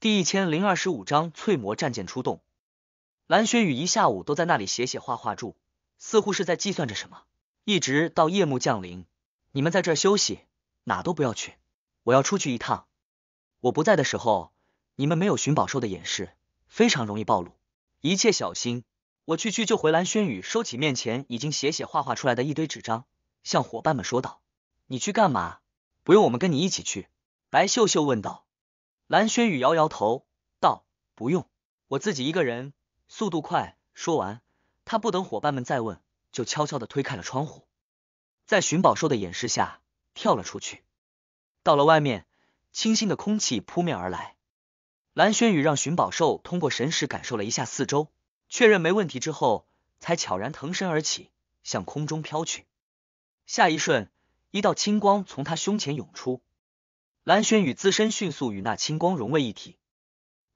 第一千零二十五章翠魔战舰出动。蓝轩宇一下午都在那里写写画画，注似乎是在计算着什么，一直到夜幕降临。你们在这休息，哪都不要去。我要出去一趟。我不在的时候，你们没有寻宝兽的掩饰，非常容易暴露，一切小心。我去去就回。蓝轩宇收起面前已经写写画画出来的一堆纸张，向伙伴们说道：“你去干嘛？不用，我们跟你一起去。”白秀秀问道。蓝轩宇摇摇头，道：“不用，我自己一个人，速度快。”说完，他不等伙伴们再问，就悄悄的推开了窗户，在寻宝兽的掩饰下跳了出去。到了外面，清新的空气扑面而来。蓝轩宇让寻宝兽通过神识感受了一下四周，确认没问题之后，才悄然腾身而起，向空中飘去。下一瞬，一道青光从他胸前涌出。蓝轩宇自身迅速与那青光融为一体，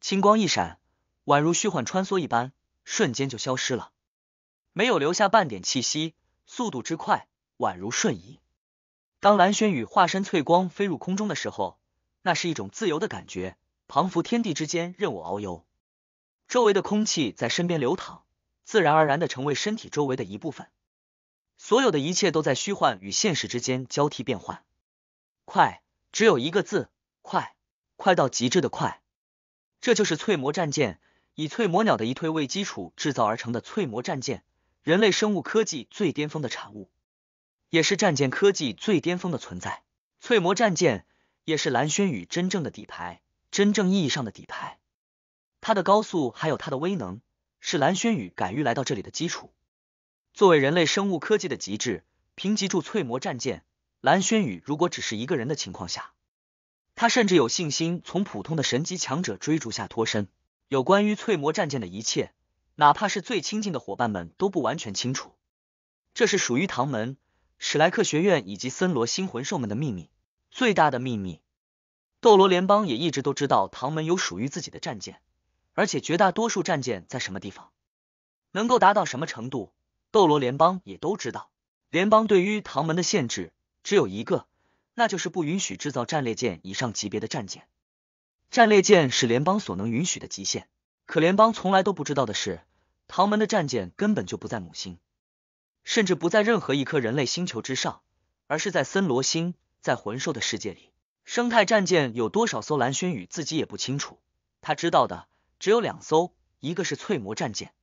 青光一闪，宛如虚幻穿梭一般，瞬间就消失了，没有留下半点气息，速度之快，宛如瞬移。当蓝轩宇化身翠光飞入空中的时候，那是一种自由的感觉，彷佛天地之间任我遨游，周围的空气在身边流淌，自然而然的成为身体周围的一部分，所有的一切都在虚幻与现实之间交替变换，快。只有一个字，快，快到极致的快。这就是翠魔战舰，以翠魔鸟的一推为基础制造而成的翠魔战舰，人类生物科技最巅峰的产物，也是战舰科技最巅峰的存在。翠魔战舰也是蓝轩宇真正的底牌，真正意义上的底牌。它的高速还有它的威能，是蓝轩宇敢于来到这里的基础。作为人类生物科技的极致，凭借住翠魔战舰。蓝轩宇如果只是一个人的情况下，他甚至有信心从普通的神级强者追逐下脱身。有关于翠魔战舰的一切，哪怕是最亲近的伙伴们都不完全清楚。这是属于唐门、史莱克学院以及森罗星魂兽们的秘密，最大的秘密。斗罗联邦也一直都知道唐门有属于自己的战舰，而且绝大多数战舰在什么地方，能够达到什么程度，斗罗联邦也都知道。联邦对于唐门的限制。只有一个，那就是不允许制造战列舰以上级别的战舰。战列舰是联邦所能允许的极限。可联邦从来都不知道的是，唐门的战舰根本就不在母星，甚至不在任何一颗人类星球之上，而是在森罗星，在魂兽的世界里。生态战舰有多少艘，蓝轩宇自己也不清楚。他知道的只有两艘，一个是翠魔战舰，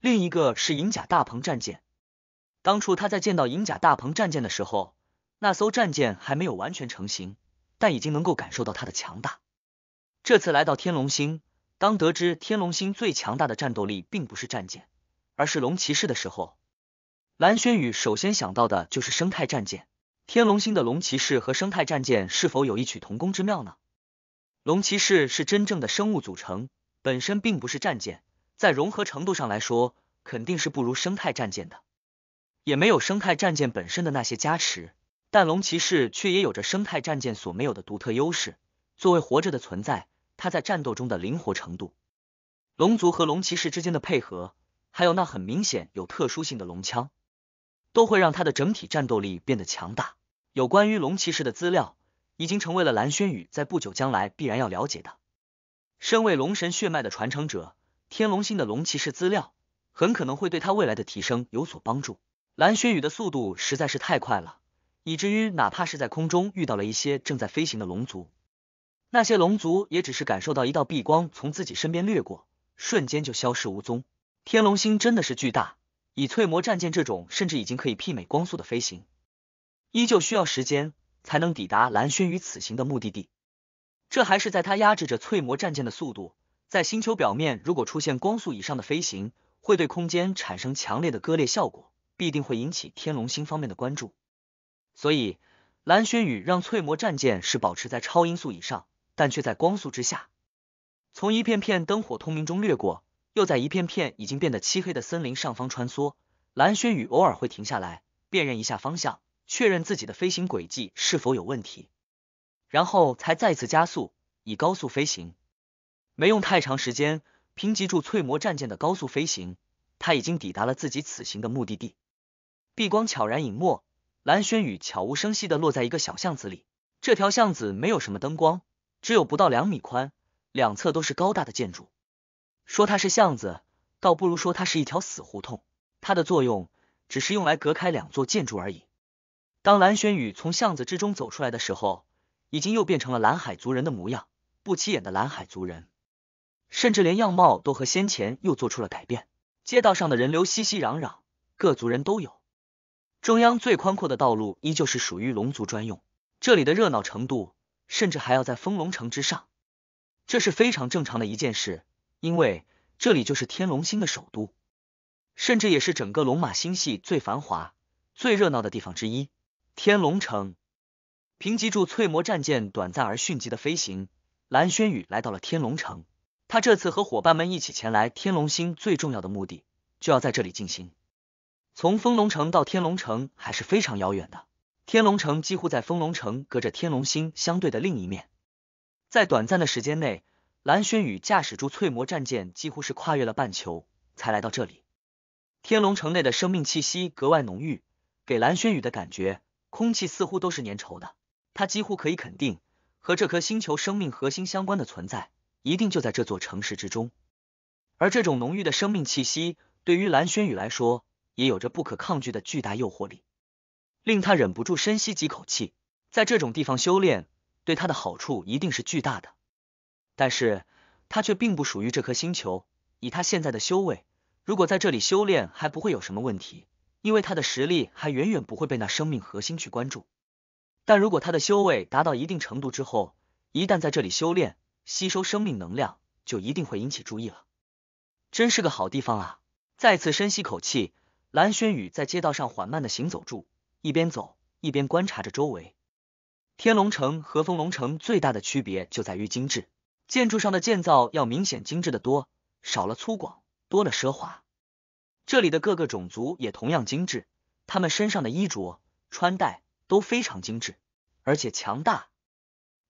另一个是银甲大鹏战舰。当初他在见到银甲大鹏战舰的时候，那艘战舰还没有完全成型，但已经能够感受到它的强大。这次来到天龙星，当得知天龙星最强大的战斗力并不是战舰，而是龙骑士的时候，蓝轩宇首先想到的就是生态战舰。天龙星的龙骑士和生态战舰是否有异曲同工之妙呢？龙骑士是真正的生物组成，本身并不是战舰，在融合程度上来说，肯定是不如生态战舰的，也没有生态战舰本身的那些加持。但龙骑士却也有着生态战舰所没有的独特优势。作为活着的存在，它在战斗中的灵活程度、龙族和龙骑士之间的配合，还有那很明显有特殊性的龙枪，都会让他的整体战斗力变得强大。有关于龙骑士的资料，已经成为了蓝轩宇在不久将来必然要了解的。身为龙神血脉的传承者，天龙星的龙骑士资料，很可能会对他未来的提升有所帮助。蓝轩宇的速度实在是太快了。以至于，哪怕是在空中遇到了一些正在飞行的龙族，那些龙族也只是感受到一道避光从自己身边掠过，瞬间就消失无踪。天龙星真的是巨大，以翠魔战舰这种甚至已经可以媲美光速的飞行，依旧需要时间才能抵达蓝轩宇此行的目的地。这还是在他压制着翠魔战舰的速度，在星球表面，如果出现光速以上的飞行，会对空间产生强烈的割裂效果，必定会引起天龙星方面的关注。所以，蓝轩宇让翠魔战舰是保持在超音速以上，但却在光速之下，从一片片灯火通明中掠过，又在一片片已经变得漆黑的森林上方穿梭。蓝轩宇偶尔会停下来辨认一下方向，确认自己的飞行轨迹是否有问题，然后才再次加速以高速飞行。没用太长时间，凭藉住翠魔战舰的高速飞行，他已经抵达了自己此行的目的地——避光悄然隐没。蓝轩宇悄无声息的落在一个小巷子里，这条巷子没有什么灯光，只有不到两米宽，两侧都是高大的建筑。说它是巷子，倒不如说它是一条死胡同。它的作用只是用来隔开两座建筑而已。当蓝轩宇从巷子之中走出来的时候，已经又变成了蓝海族人的模样，不起眼的蓝海族人，甚至连样貌都和先前又做出了改变。街道上的人流熙熙攘攘，各族人都有。中央最宽阔的道路依旧是属于龙族专用，这里的热闹程度甚至还要在封龙城之上，这是非常正常的一件事，因为这里就是天龙星的首都，甚至也是整个龙马星系最繁华、最热闹的地方之一。天龙城，凭藉住翠魔战舰短暂而迅疾的飞行，蓝轩宇来到了天龙城。他这次和伙伴们一起前来天龙星，最重要的目的就要在这里进行。从丰龙城到天龙城还是非常遥远的。天龙城几乎在丰龙城隔着天龙星相对的另一面。在短暂的时间内，蓝轩宇驾驶住翠魔战舰，几乎是跨越了半球，才来到这里。天龙城内的生命气息格外浓郁，给蓝轩宇的感觉，空气似乎都是粘稠的。他几乎可以肯定，和这颗星球生命核心相关的存在，一定就在这座城市之中。而这种浓郁的生命气息，对于蓝轩宇来说，也有着不可抗拒的巨大诱惑力，令他忍不住深吸几口气。在这种地方修炼，对他的好处一定是巨大的。但是，他却并不属于这颗星球。以他现在的修为，如果在这里修炼，还不会有什么问题，因为他的实力还远远不会被那生命核心去关注。但如果他的修为达到一定程度之后，一旦在这里修炼，吸收生命能量，就一定会引起注意了。真是个好地方啊！再次深吸口气。蓝轩宇在街道上缓慢的行走住，一边走一边观察着周围。天龙城和风龙城最大的区别就在于精致，建筑上的建造要明显精致的多，少了粗犷，多了奢华。这里的各个种族也同样精致，他们身上的衣着穿戴都非常精致，而且强大。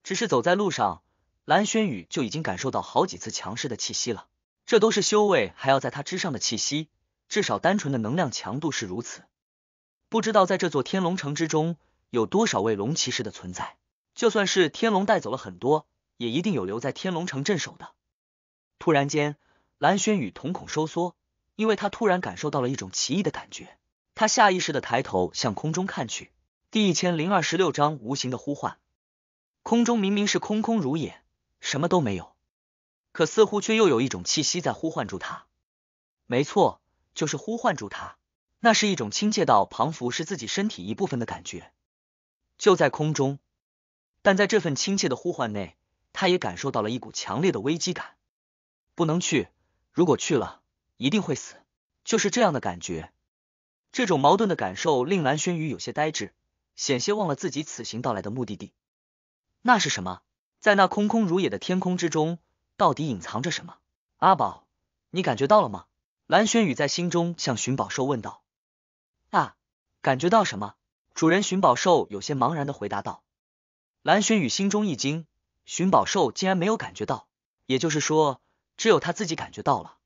只是走在路上，蓝轩宇就已经感受到好几次强势的气息了，这都是修为还要在他之上的气息。至少单纯的能量强度是如此。不知道在这座天龙城之中有多少位龙骑士的存在，就算是天龙带走了很多，也一定有留在天龙城镇守的。突然间，蓝轩宇瞳孔收缩，因为他突然感受到了一种奇异的感觉。他下意识的抬头向空中看去。第一千零二十六章无形的呼唤。空中明明是空空如也，什么都没有，可似乎却又有一种气息在呼唤住他。没错。就是呼唤住他，那是一种亲切到仿佛是自己身体一部分的感觉，就在空中，但在这份亲切的呼唤内，他也感受到了一股强烈的危机感，不能去，如果去了，一定会死，就是这样的感觉，这种矛盾的感受令蓝轩宇有些呆滞，险些忘了自己此行到来的目的地，那是什么？在那空空如也的天空之中，到底隐藏着什么？阿宝，你感觉到了吗？蓝轩宇在心中向寻宝兽问道：“啊，感觉到什么？”主人寻宝兽有些茫然的回答道。蓝轩宇心中一惊，寻宝兽竟然没有感觉到，也就是说，只有他自己感觉到了。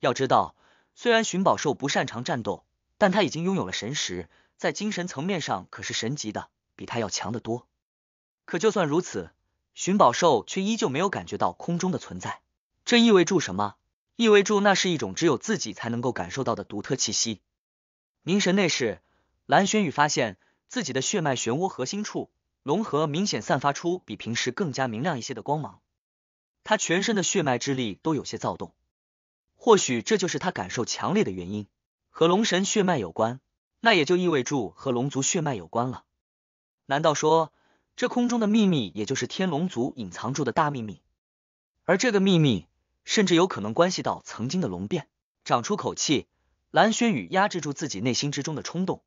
要知道，虽然寻宝兽不擅长战斗，但他已经拥有了神识，在精神层面上可是神级的，比他要强得多。可就算如此，寻宝兽却依旧没有感觉到空中的存在，这意味着什么？意味住，那是一种只有自己才能够感受到的独特气息。凝神内视，蓝轩宇发现自己的血脉漩涡核心处，龙核明显散发出比平时更加明亮一些的光芒。他全身的血脉之力都有些躁动，或许这就是他感受强烈的原因，和龙神血脉有关，那也就意味住和龙族血脉有关了。难道说，这空中的秘密，也就是天龙族隐藏住的大秘密？而这个秘密。甚至有可能关系到曾经的龙变，长出口气。蓝轩宇压制住自己内心之中的冲动，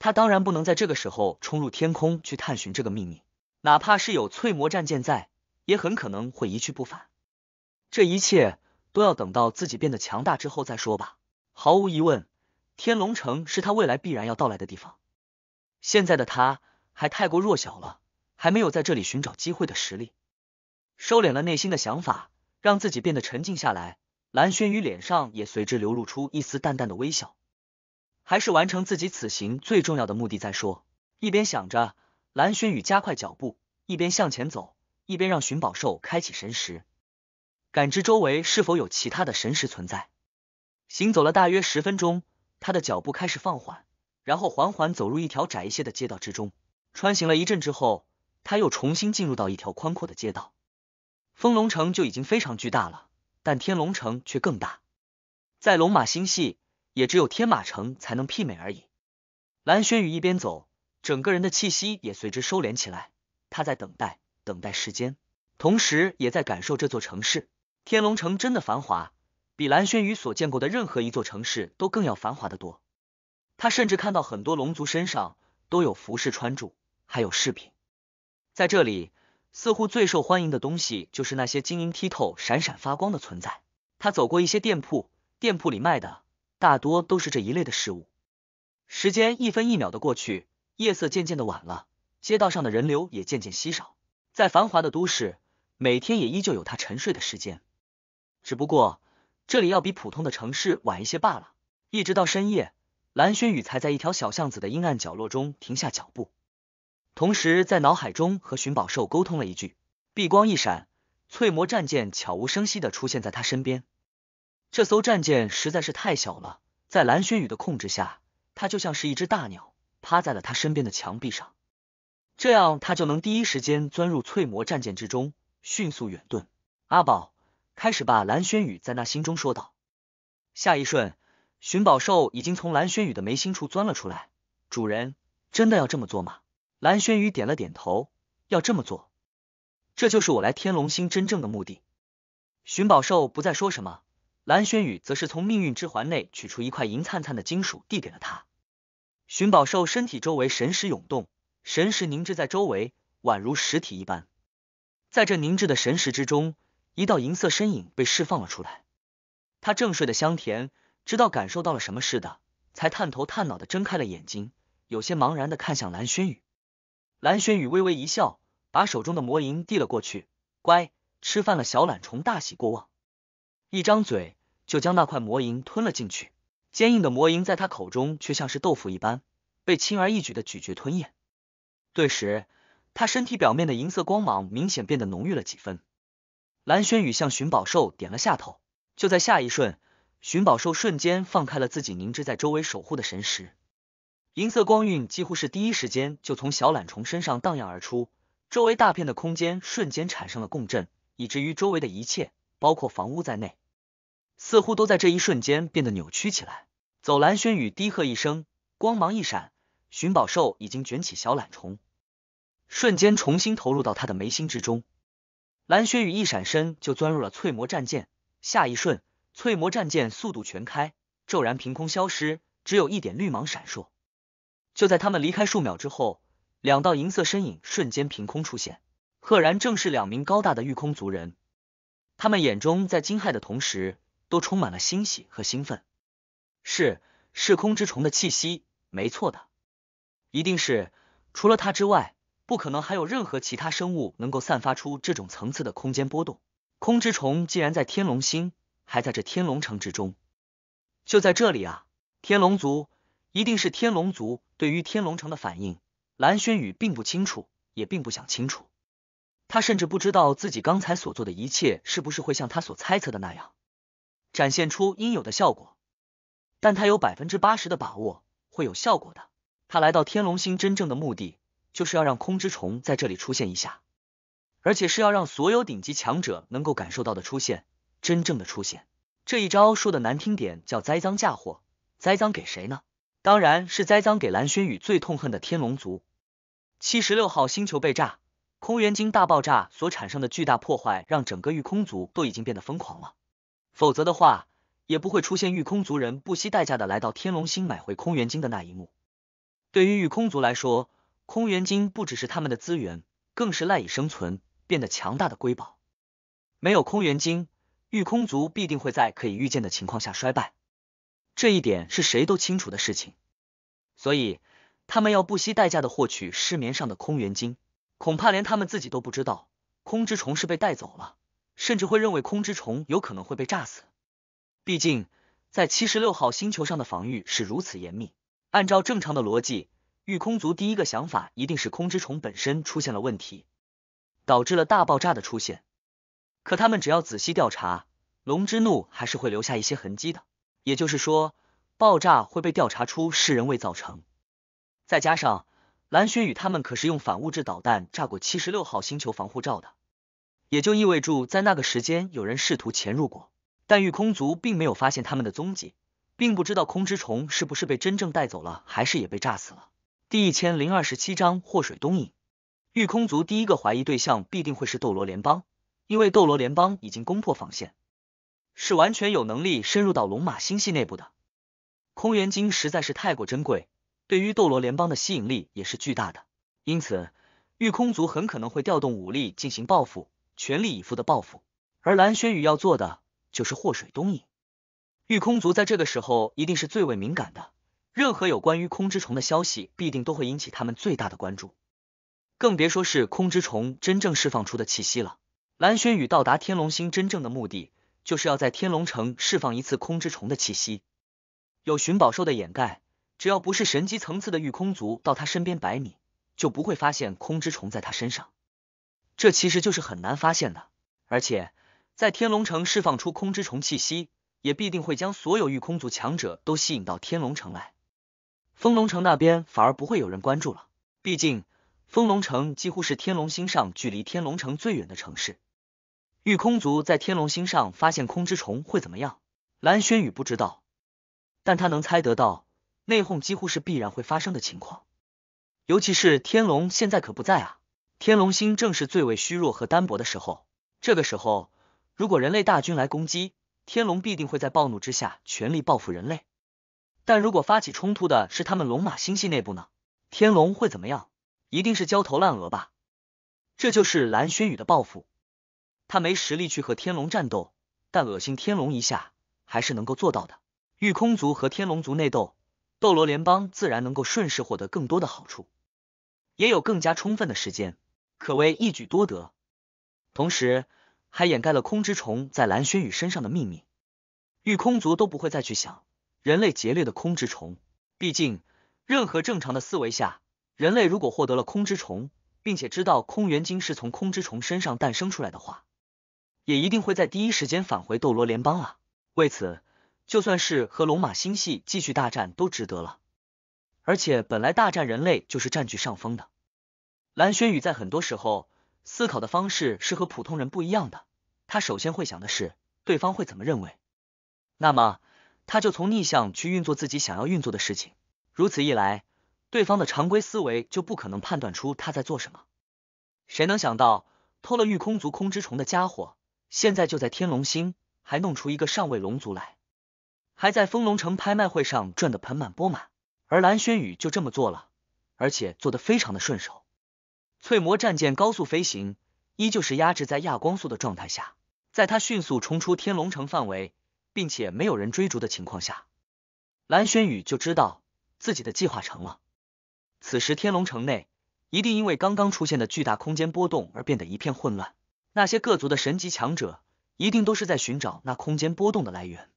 他当然不能在这个时候冲入天空去探寻这个秘密。哪怕是有翠魔战舰在，也很可能会一去不返。这一切都要等到自己变得强大之后再说吧。毫无疑问，天龙城是他未来必然要到来的地方。现在的他还太过弱小了，还没有在这里寻找机会的实力。收敛了内心的想法。让自己变得沉静下来，蓝轩宇脸上也随之流露出一丝淡淡的微笑。还是完成自己此行最重要的目的再说。一边想着，蓝轩宇加快脚步，一边向前走，一边让寻宝兽开启神识，感知周围是否有其他的神识存在。行走了大约十分钟，他的脚步开始放缓，然后缓缓走入一条窄一些的街道之中。穿行了一阵之后，他又重新进入到一条宽阔的街道。风龙城就已经非常巨大了，但天龙城却更大，在龙马星系也只有天马城才能媲美而已。蓝轩宇一边走，整个人的气息也随之收敛起来。他在等待，等待时间，同时也在感受这座城市。天龙城真的繁华，比蓝轩宇所见过的任何一座城市都更要繁华的多。他甚至看到很多龙族身上都有服饰穿著，还有饰品，在这里。似乎最受欢迎的东西就是那些晶莹剔透、闪闪发光的存在。他走过一些店铺，店铺里卖的大多都是这一类的事物。时间一分一秒的过去，夜色渐渐的晚了，街道上的人流也渐渐稀少。在繁华的都市，每天也依旧有他沉睡的时间，只不过这里要比普通的城市晚一些罢了。一直到深夜，蓝轩宇才在一条小巷子的阴暗角落中停下脚步。同时，在脑海中和寻宝兽沟通了一句，碧光一闪，翠魔战舰悄无声息的出现在他身边。这艘战舰实在是太小了，在蓝轩宇的控制下，它就像是一只大鸟，趴在了他身边的墙壁上。这样，他就能第一时间钻入翠魔战舰之中，迅速远遁。阿宝，开始吧！蓝轩宇在那心中说道。下一瞬，寻宝兽已经从蓝轩宇的眉心处钻了出来。主人，真的要这么做吗？蓝轩宇点了点头，要这么做，这就是我来天龙星真正的目的。寻宝兽不再说什么，蓝轩宇则是从命运之环内取出一块银灿灿的金属，递给了他。寻宝兽身体周围神识涌动，神识凝滞在周围，宛如实体一般。在这凝滞的神识之中，一道银色身影被释放了出来。他正睡得香甜，直到感受到了什么似的，才探头探脑的睁开了眼睛，有些茫然的看向蓝轩宇。蓝轩宇微微一笑，把手中的魔银递了过去。乖，吃饭了。小懒虫大喜过望，一张嘴就将那块魔银吞了进去。坚硬的魔银在他口中却像是豆腐一般，被轻而易举的咀嚼吞咽。顿时，他身体表面的银色光芒明显变得浓郁了几分。蓝轩宇向寻宝兽点了下头，就在下一瞬，寻宝兽瞬间放开了自己凝滞在周围守护的神石。银色光晕几乎是第一时间就从小懒虫身上荡漾而出，周围大片的空间瞬间产生了共振，以至于周围的一切，包括房屋在内，似乎都在这一瞬间变得扭曲起来。走蓝轩宇低喝一声，光芒一闪，寻宝兽已经卷起小懒虫，瞬间重新投入到他的眉心之中。蓝轩宇一闪身就钻入了翠魔战舰，下一瞬，翠魔战舰速度全开，骤然凭空消失，只有一点绿芒闪烁。就在他们离开数秒之后，两道银色身影瞬间凭空出现，赫然正是两名高大的御空族人。他们眼中在惊骇的同时，都充满了欣喜和兴奋。是，是空之虫的气息，没错的，一定是。除了它之外，不可能还有任何其他生物能够散发出这种层次的空间波动。空之虫竟然在天龙星，还在这天龙城之中，就在这里啊！天龙族。一定是天龙族对于天龙城的反应，蓝轩宇并不清楚，也并不想清楚。他甚至不知道自己刚才所做的一切是不是会像他所猜测的那样展现出应有的效果。但他有百分之八十的把握会有效果的。他来到天龙星真正的目的，就是要让空之虫在这里出现一下，而且是要让所有顶级强者能够感受到的出现，真正的出现。这一招说的难听点叫栽赃嫁祸，栽赃给谁呢？当然是栽赃给蓝轩宇最痛恨的天龙族。七十六号星球被炸，空元晶大爆炸所产生的巨大破坏，让整个御空族都已经变得疯狂了。否则的话，也不会出现御空族人不惜代价的来到天龙星买回空元晶的那一幕。对于御空族来说，空元晶不只是他们的资源，更是赖以生存、变得强大的瑰宝。没有空元晶，御空族必定会在可以预见的情况下衰败。这一点是谁都清楚的事情，所以他们要不惜代价的获取失眠上的空元晶，恐怕连他们自己都不知道空之虫是被带走了，甚至会认为空之虫有可能会被炸死。毕竟在七十六号星球上的防御是如此严密，按照正常的逻辑，御空族第一个想法一定是空之虫本身出现了问题，导致了大爆炸的出现。可他们只要仔细调查，龙之怒还是会留下一些痕迹的。也就是说，爆炸会被调查出是人为造成。再加上蓝轩宇他们可是用反物质导弹炸过七十六号星球防护罩的，也就意味住在那个时间有人试图潜入过，但御空族并没有发现他们的踪迹，并不知道空之虫是不是被真正带走了，还是也被炸死了。第一千零二十七章祸水东引，御空族第一个怀疑对象必定会是斗罗联邦，因为斗罗联邦已经攻破防线。是完全有能力深入到龙马星系内部的。空元晶实在是太过珍贵，对于斗罗联邦的吸引力也是巨大的。因此，御空族很可能会调动武力进行报复，全力以赴的报复。而蓝轩宇要做的就是祸水东引。御空族在这个时候一定是最为敏感的，任何有关于空之虫的消息必定都会引起他们最大的关注，更别说是空之虫真正释放出的气息了。蓝轩宇到达天龙星真正的目的。就是要在天龙城释放一次空之虫的气息，有寻宝兽的掩盖，只要不是神级层次的御空族到他身边百米，就不会发现空之虫在他身上。这其实就是很难发现的。而且在天龙城释放出空之虫气息，也必定会将所有御空族强者都吸引到天龙城来。风龙城那边反而不会有人关注了，毕竟风龙城几乎是天龙星上距离天龙城最远的城市。御空族在天龙星上发现空之虫会怎么样？蓝轩宇不知道，但他能猜得到，内讧几乎是必然会发生的情况。尤其是天龙现在可不在啊，天龙星正是最为虚弱和单薄的时候。这个时候，如果人类大军来攻击，天龙必定会在暴怒之下全力报复人类。但如果发起冲突的是他们龙马星系内部呢？天龙会怎么样？一定是焦头烂额吧。这就是蓝轩宇的报复。他没实力去和天龙战斗，但恶心天龙一下还是能够做到的。御空族和天龙族内斗，斗罗联邦自然能够顺势获得更多的好处，也有更加充分的时间，可谓一举多得。同时，还掩盖了空之虫在蓝轩宇身上的秘密，御空族都不会再去想人类劫掠的空之虫。毕竟，任何正常的思维下，人类如果获得了空之虫，并且知道空元晶是从空之虫身上诞生出来的话。也一定会在第一时间返回斗罗联邦啊！为此，就算是和龙马星系继续大战都值得了。而且，本来大战人类就是占据上风的。蓝轩宇在很多时候思考的方式是和普通人不一样的。他首先会想的是对方会怎么认为，那么他就从逆向去运作自己想要运作的事情。如此一来，对方的常规思维就不可能判断出他在做什么。谁能想到偷了御空族空之虫的家伙？现在就在天龙星还弄出一个上位龙族来，还在风龙城拍卖会上赚得盆满钵满，而蓝轩宇就这么做了，而且做得非常的顺手。翠魔战舰高速飞行，依旧是压制在亚光速的状态下，在他迅速冲出天龙城范围，并且没有人追逐的情况下，蓝轩宇就知道自己的计划成了。此时天龙城内一定因为刚刚出现的巨大空间波动而变得一片混乱。那些各族的神级强者一定都是在寻找那空间波动的来源，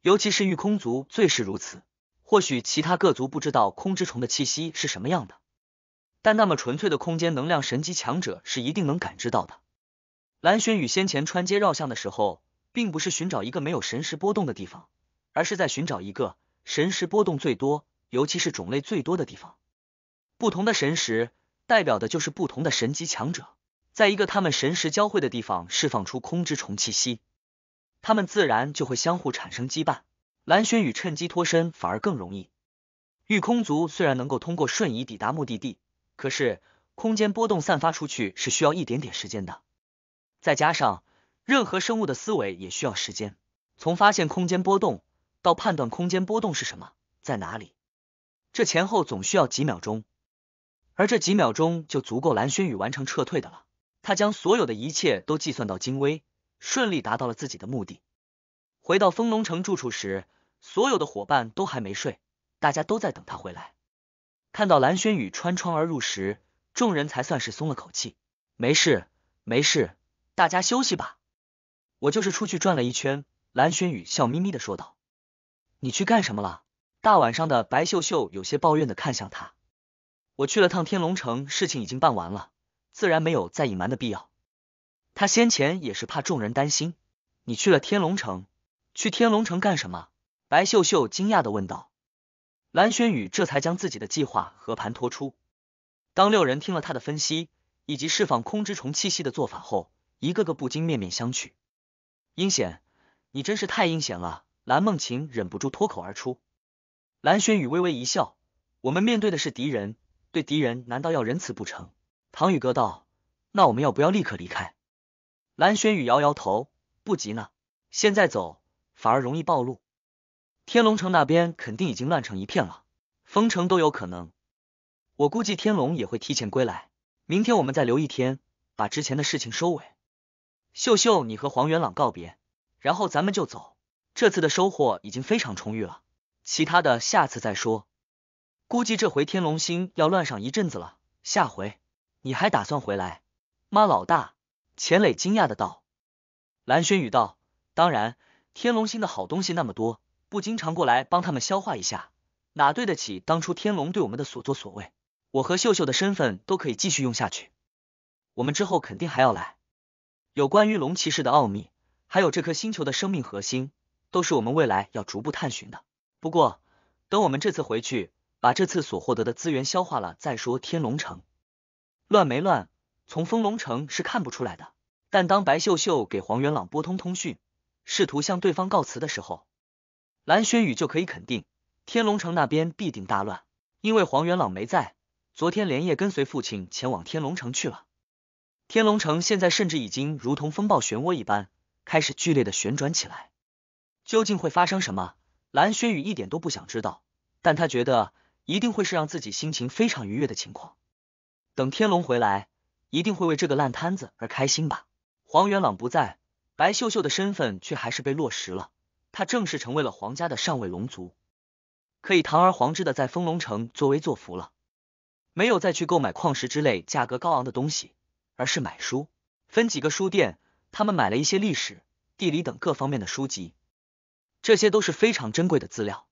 尤其是御空族最是如此。或许其他各族不知道空之虫的气息是什么样的，但那么纯粹的空间能量，神级强者是一定能感知到的。蓝轩宇先前穿街绕巷的时候，并不是寻找一个没有神识波动的地方，而是在寻找一个神识波动最多，尤其是种类最多的地方。不同的神识代表的就是不同的神级强者。在一个他们神识交汇的地方释放出空之虫气息，他们自然就会相互产生羁绊。蓝轩宇趁机脱身反而更容易。御空族虽然能够通过瞬移抵达目的地，可是空间波动散发出去是需要一点点时间的。再加上任何生物的思维也需要时间，从发现空间波动到判断空间波动是什么在哪里，这前后总需要几秒钟。而这几秒钟就足够蓝轩宇完成撤退的了。他将所有的一切都计算到精微，顺利达到了自己的目的。回到丰隆城住处时，所有的伙伴都还没睡，大家都在等他回来。看到蓝轩宇穿窗而入时，众人才算是松了口气。没事，没事，大家休息吧。我就是出去转了一圈。蓝轩宇笑眯眯的说道：“你去干什么了？”大晚上的，白秀秀有些抱怨的看向他：“我去了趟天龙城，事情已经办完了。”自然没有再隐瞒的必要，他先前也是怕众人担心。你去了天龙城，去天龙城干什么？白秀秀惊讶的问道。蓝轩宇这才将自己的计划和盘托出。当六人听了他的分析以及释放空之虫气息的做法后，一个个不禁面面相觑。阴险，你真是太阴险了！蓝梦晴忍不住脱口而出。蓝轩宇微微一笑：我们面对的是敌人，对敌人难道要仁慈不成？唐宇哥道：“那我们要不要立刻离开？”蓝轩宇摇摇头：“不急呢，现在走反而容易暴露。天龙城那边肯定已经乱成一片了，封城都有可能。我估计天龙也会提前归来。明天我们再留一天，把之前的事情收尾。秀秀，你和黄元朗告别，然后咱们就走。这次的收获已经非常充裕了，其他的下次再说。估计这回天龙星要乱上一阵子了，下回。”你还打算回来吗？老大，钱磊惊讶的道。蓝轩宇道：“当然，天龙星的好东西那么多，不经常过来帮他们消化一下，哪对得起当初天龙对我们的所作所为？我和秀秀的身份都可以继续用下去，我们之后肯定还要来。有关于龙骑士的奥秘，还有这颗星球的生命核心，都是我们未来要逐步探寻的。不过，等我们这次回去，把这次所获得的资源消化了再说。天龙城。”乱没乱？从风龙城是看不出来的。但当白秀秀给黄元朗拨通通讯，试图向对方告辞的时候，蓝轩宇就可以肯定，天龙城那边必定大乱，因为黄元朗没在，昨天连夜跟随父亲前往天龙城去了。天龙城现在甚至已经如同风暴漩涡一般，开始剧烈的旋转起来。究竟会发生什么？蓝轩宇一点都不想知道，但他觉得一定会是让自己心情非常愉悦的情况。等天龙回来，一定会为这个烂摊子而开心吧。黄元朗不在，白秀秀的身份却还是被落实了，他正式成为了黄家的上位龙族，可以堂而皇之的在丰龙城作威作福了。没有再去购买矿石之类价格高昂的东西，而是买书，分几个书店，他们买了一些历史、地理等各方面的书籍，这些都是非常珍贵的资料，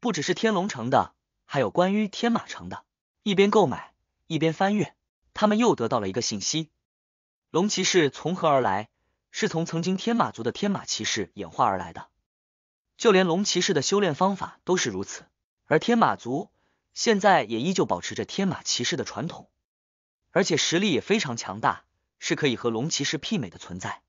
不只是天龙城的，还有关于天马城的。一边购买。一边翻阅，他们又得到了一个信息：龙骑士从何而来？是从曾经天马族的天马骑士演化而来的。就连龙骑士的修炼方法都是如此。而天马族现在也依旧保持着天马骑士的传统，而且实力也非常强大，是可以和龙骑士媲美的存在。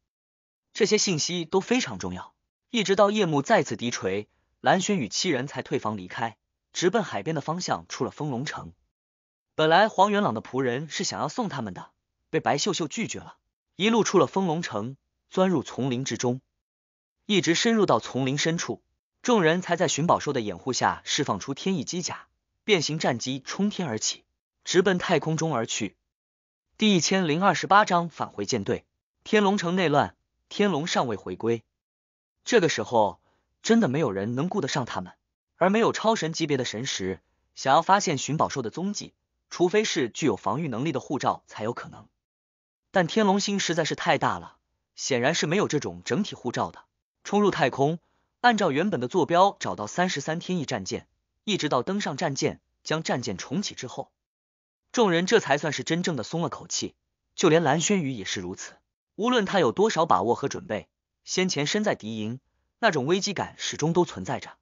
这些信息都非常重要。一直到夜幕再次低垂，蓝轩与七人才退房离开，直奔海边的方向，出了风龙城。本来黄元朗的仆人是想要送他们的，被白秀秀拒绝了。一路出了风龙城，钻入丛林之中，一直深入到丛林深处，众人才在寻宝兽的掩护下释放出天翼机甲，变形战机冲天而起，直奔太空中而去。第一千零二十八章返回舰队。天龙城内乱，天龙尚未回归，这个时候真的没有人能顾得上他们，而没有超神级别的神识，想要发现寻宝兽的踪迹。除非是具有防御能力的护罩才有可能，但天龙星实在是太大了，显然是没有这种整体护罩的。冲入太空，按照原本的坐标找到三十三天翼战舰，一直到登上战舰，将战舰重启之后，众人这才算是真正的松了口气。就连蓝轩宇也是如此，无论他有多少把握和准备，先前身在敌营，那种危机感始终都存在着。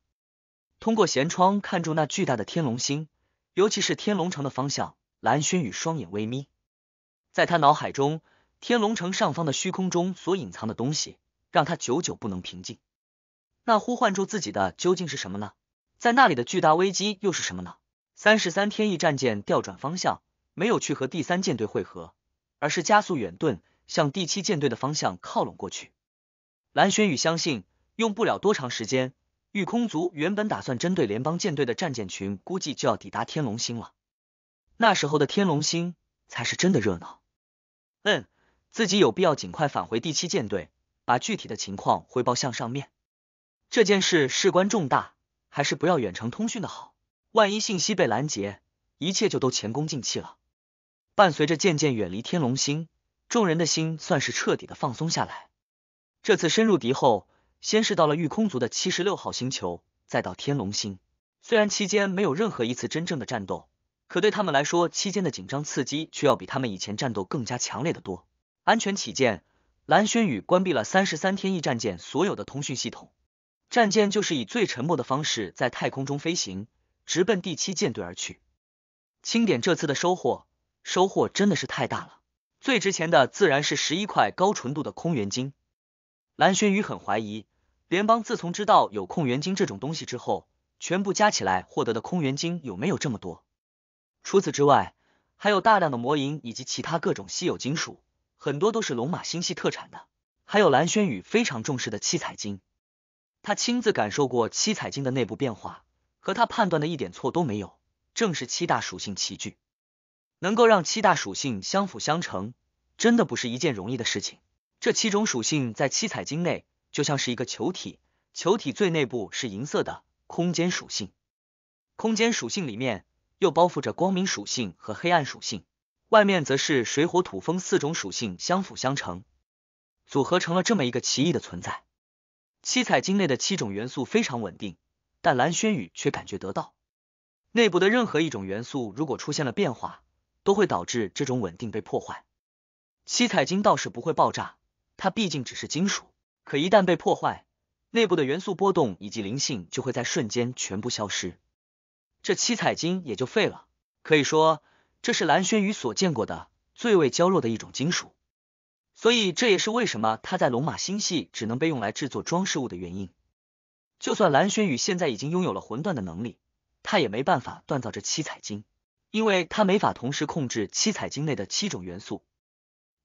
通过舷窗看住那巨大的天龙星。尤其是天龙城的方向，蓝轩宇双眼微眯，在他脑海中，天龙城上方的虚空中所隐藏的东西，让他久久不能平静。那呼唤住自己的究竟是什么呢？在那里的巨大危机又是什么呢？三十三天翼战舰调转方向，没有去和第三舰队汇合，而是加速远遁，向第七舰队的方向靠拢过去。蓝轩宇相信，用不了多长时间。御空族原本打算针对联邦舰队的战舰群，估计就要抵达天龙星了。那时候的天龙星才是真的热闹。嗯，自己有必要尽快返回第七舰队，把具体的情况汇报向上面。这件事事关重大，还是不要远程通讯的好，万一信息被拦截，一切就都前功尽弃了。伴随着渐渐远离天龙星，众人的心算是彻底的放松下来。这次深入敌后。先是到了御空族的七十六号星球，再到天龙星。虽然期间没有任何一次真正的战斗，可对他们来说，期间的紧张刺激却要比他们以前战斗更加强烈的多。安全起见，蓝轩宇关闭了三十三天翼战舰所有的通讯系统，战舰就是以最沉默的方式在太空中飞行，直奔第七舰队而去。清点这次的收获，收获真的是太大了。最值钱的自然是十一块高纯度的空元晶，蓝轩宇很怀疑。联邦自从知道有空元晶这种东西之后，全部加起来获得的空元晶有没有这么多？除此之外，还有大量的魔银以及其他各种稀有金属，很多都是龙马星系特产的。还有蓝轩宇非常重视的七彩晶，他亲自感受过七彩晶的内部变化，和他判断的一点错都没有。正是七大属性齐聚，能够让七大属性相辅相成，真的不是一件容易的事情。这七种属性在七彩晶内。就像是一个球体，球体最内部是银色的空间属性，空间属性里面又包覆着光明属性和黑暗属性，外面则是水火土风四种属性相辅相成，组合成了这么一个奇异的存在。七彩晶内的七种元素非常稳定，但蓝轩宇却感觉得到，内部的任何一种元素如果出现了变化，都会导致这种稳定被破坏。七彩晶倒是不会爆炸，它毕竟只是金属。可一旦被破坏，内部的元素波动以及灵性就会在瞬间全部消失，这七彩金也就废了。可以说，这是蓝轩宇所见过的最为娇弱的一种金属，所以这也是为什么它在龙马星系只能被用来制作装饰物的原因。就算蓝轩宇现在已经拥有了魂断的能力，他也没办法锻造这七彩金，因为他没法同时控制七彩金内的七种元素，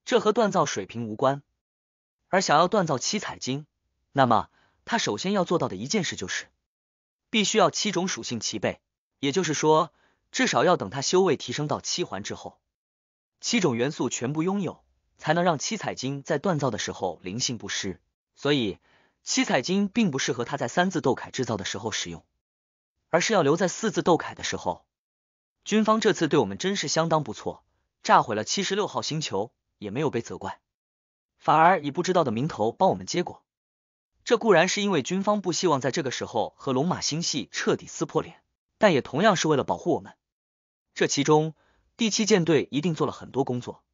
这和锻造水平无关。而想要锻造七彩金，那么他首先要做到的一件事就是，必须要七种属性齐备，也就是说，至少要等他修为提升到七环之后，七种元素全部拥有，才能让七彩金在锻造的时候灵性不失。所以，七彩金并不适合他在三字斗铠制造的时候使用，而是要留在四字斗铠的时候。军方这次对我们真是相当不错，炸毁了七十六号星球，也没有被责怪。反而以不知道的名头帮我们接过，这固然是因为军方不希望在这个时候和龙马星系彻底撕破脸，但也同样是为了保护我们。这其中，第七舰队一定做了很多工作。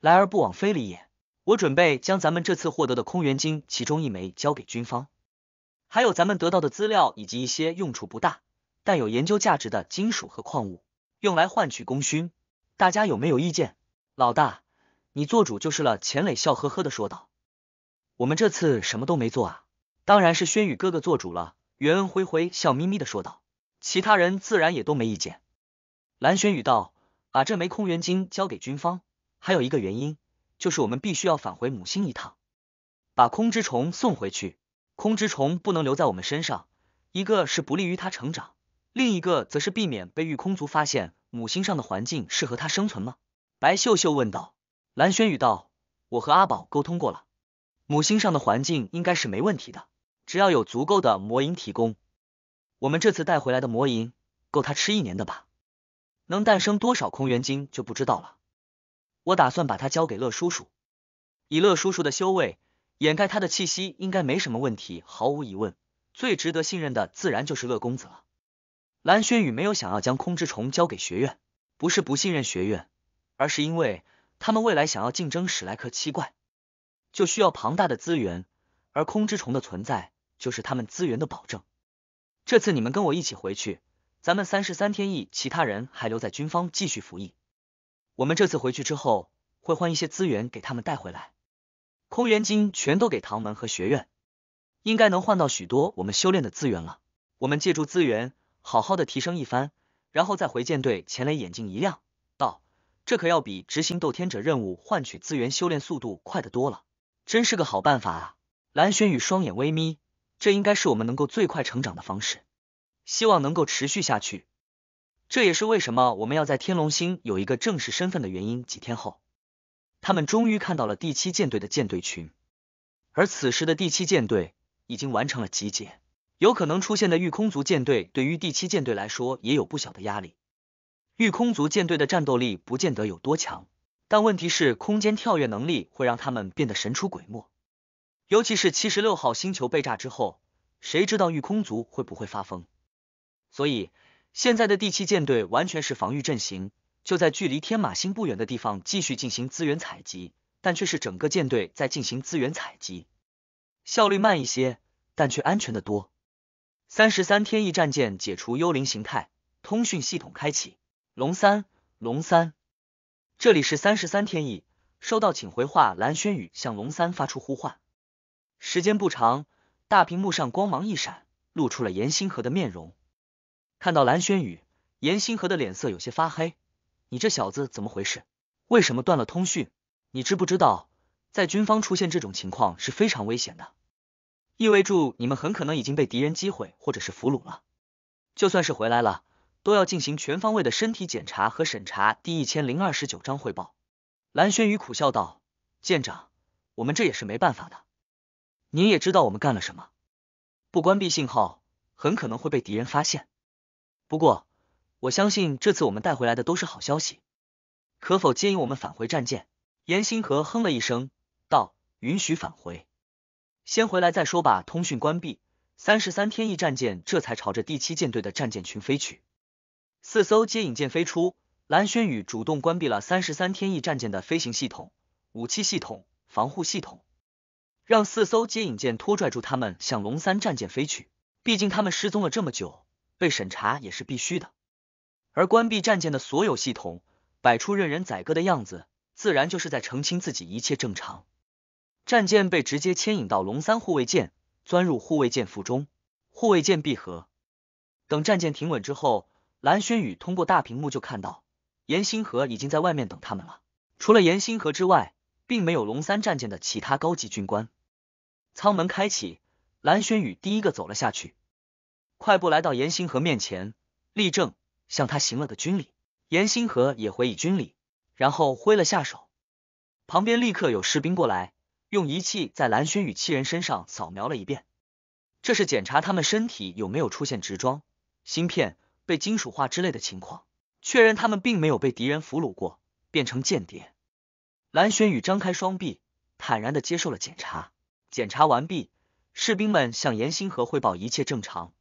来而不往非礼也，我准备将咱们这次获得的空元晶其中一枚交给军方，还有咱们得到的资料以及一些用处不大但有研究价值的金属和矿物，用来换取功勋。大家有没有意见？老大。你做主就是了。”钱磊笑呵呵的说道，“我们这次什么都没做啊，当然是轩宇哥哥做主了。”袁恩辉辉笑眯眯的说道，“其他人自然也都没意见。”蓝轩宇道：“把这枚空元晶交给军方，还有一个原因就是我们必须要返回母星一趟，把空之虫送回去。空之虫不能留在我们身上，一个是不利于它成长，另一个则是避免被御空族发现。母星上的环境适合它生存吗？”白秀秀问道。蓝轩宇道：“我和阿宝沟通过了，母星上的环境应该是没问题的，只要有足够的魔银提供，我们这次带回来的魔银够他吃一年的吧？能诞生多少空元晶就不知道了。我打算把它交给乐叔叔，以乐叔叔的修为掩盖他的气息，应该没什么问题。毫无疑问，最值得信任的自然就是乐公子了。”蓝轩宇没有想要将空之虫交给学院，不是不信任学院，而是因为。他们未来想要竞争史莱克七怪，就需要庞大的资源，而空之虫的存在就是他们资源的保证。这次你们跟我一起回去，咱们三十三天翼，其他人还留在军方继续服役。我们这次回去之后，会换一些资源给他们带回来，空元金全都给唐门和学院，应该能换到许多我们修炼的资源了。我们借助资源，好好的提升一番，然后再回舰队。钱来，眼睛一亮。这可要比执行斗天者任务换取资源修炼速度快得多了，真是个好办法啊！蓝轩宇双眼微眯，这应该是我们能够最快成长的方式，希望能够持续下去。这也是为什么我们要在天龙星有一个正式身份的原因。几天后，他们终于看到了第七舰队的舰队群，而此时的第七舰队已经完成了集结，有可能出现的御空族舰队对于第七舰队来说也有不小的压力。御空族舰队的战斗力不见得有多强，但问题是空间跳跃能力会让他们变得神出鬼没。尤其是七十六号星球被炸之后，谁知道御空族会不会发疯？所以现在的第七舰队完全是防御阵型，就在距离天马星不远的地方继续进行资源采集，但却是整个舰队在进行资源采集，效率慢一些，但却安全的多。三十三天翼战舰解除幽灵形态，通讯系统开启。龙三，龙三，这里是三十三天翼，收到请回话。蓝轩宇向龙三发出呼唤。时间不长，大屏幕上光芒一闪，露出了严星河的面容。看到蓝轩宇，严星河的脸色有些发黑。你这小子怎么回事？为什么断了通讯？你知不知道，在军方出现这种情况是非常危险的，意味着你们很可能已经被敌人击毁或者是俘虏了。就算是回来了。都要进行全方位的身体检查和审查。第一千零二十九章汇报。蓝轩宇苦笑道：“舰长，我们这也是没办法的。您也知道我们干了什么，不关闭信号，很可能会被敌人发现。不过，我相信这次我们带回来的都是好消息。可否接应我们返回战舰？”严星河哼了一声道：“允许返回，先回来再说吧。”通讯关闭，三十三天翼战舰这才朝着第七舰队的战舰群飞去。四艘接引舰飞出，蓝轩宇主动关闭了三十三天翼战舰的飞行系统、武器系统、防护系统，让四艘接引舰拖拽住他们向龙三战舰飞去。毕竟他们失踪了这么久，被审查也是必须的。而关闭战舰的所有系统，摆出任人宰割的样子，自然就是在澄清自己一切正常。战舰被直接牵引到龙三护卫舰，钻入护卫舰腹中，护卫舰闭合。等战舰停稳之后。蓝轩宇通过大屏幕就看到严星河已经在外面等他们了。除了严星河之外，并没有龙三战舰的其他高级军官。舱门开启，蓝轩宇第一个走了下去，快步来到严星河面前，立正，向他行了个军礼。严星河也回以军礼，然后挥了下手，旁边立刻有士兵过来，用仪器在蓝轩宇七人身上扫描了一遍，这是检查他们身体有没有出现植装芯片。被金属化之类的情况，确认他们并没有被敌人俘虏过，变成间谍。蓝轩宇张开双臂，坦然的接受了检查。检查完毕，士兵们向严星河汇报一切正常。